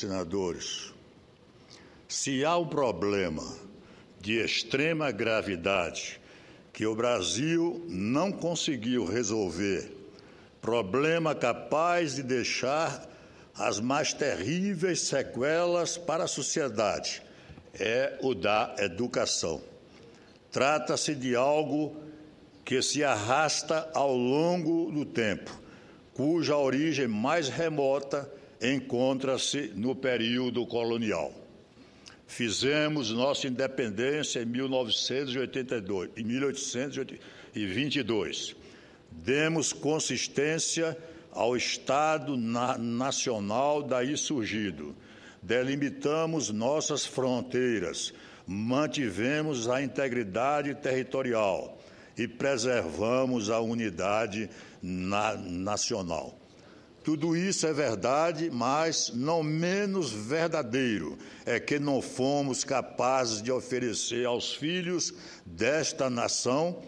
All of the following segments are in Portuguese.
Senadores, se há um problema de extrema gravidade que o Brasil não conseguiu resolver, problema capaz de deixar as mais terríveis sequelas para a sociedade, é o da educação. Trata-se de algo que se arrasta ao longo do tempo, cuja origem mais remota encontra-se no período colonial. Fizemos nossa independência em 1982, 1822. Demos consistência ao Estado Nacional daí surgido. Delimitamos nossas fronteiras, mantivemos a integridade territorial e preservamos a unidade na nacional. Tudo isso é verdade, mas não menos verdadeiro é que não fomos capazes de oferecer aos filhos desta nação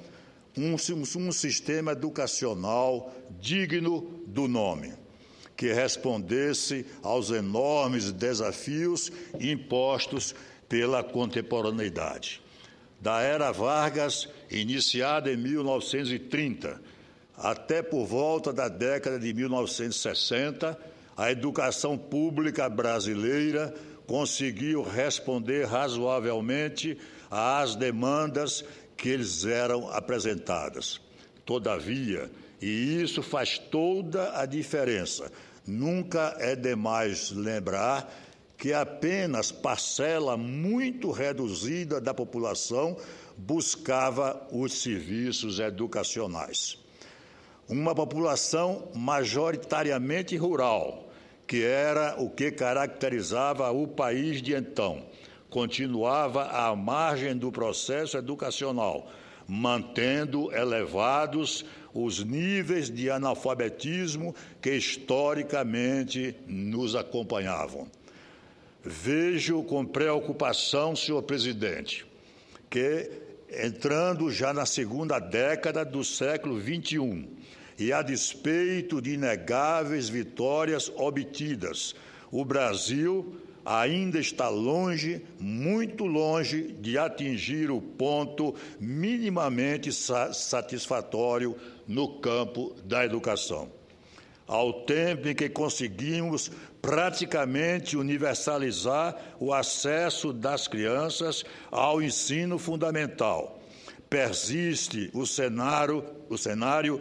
um, um sistema educacional digno do nome, que respondesse aos enormes desafios impostos pela contemporaneidade. Da era Vargas, iniciada em 1930, até por volta da década de 1960, a educação pública brasileira conseguiu responder razoavelmente às demandas que eles eram apresentadas. Todavia, e isso faz toda a diferença, nunca é demais lembrar que apenas parcela muito reduzida da população buscava os serviços educacionais uma população majoritariamente rural, que era o que caracterizava o país de então. Continuava à margem do processo educacional, mantendo elevados os níveis de analfabetismo que historicamente nos acompanhavam. Vejo com preocupação, senhor presidente, que entrando já na segunda década do século XXI, e a despeito de inegáveis vitórias obtidas, o Brasil ainda está longe, muito longe, de atingir o ponto minimamente satisfatório no campo da educação. Ao tempo em que conseguimos praticamente universalizar o acesso das crianças ao ensino fundamental, persiste o cenário, o cenário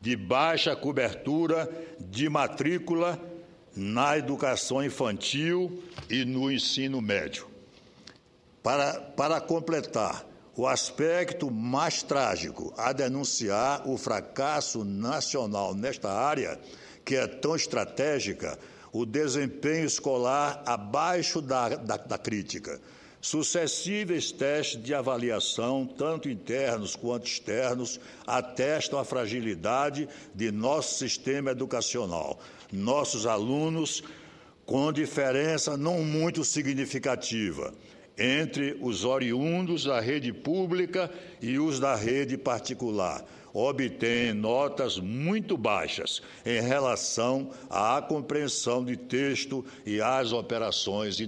de baixa cobertura de matrícula na educação infantil e no ensino médio. Para, para completar, o aspecto mais trágico a denunciar o fracasso nacional nesta área, que é tão estratégica, o desempenho escolar abaixo da, da, da crítica, Sucessíveis testes de avaliação, tanto internos quanto externos, atestam a fragilidade de nosso sistema educacional. Nossos alunos, com diferença não muito significativa, entre os oriundos da rede pública e os da rede particular, obtém notas muito baixas em relação à compreensão de texto e às operações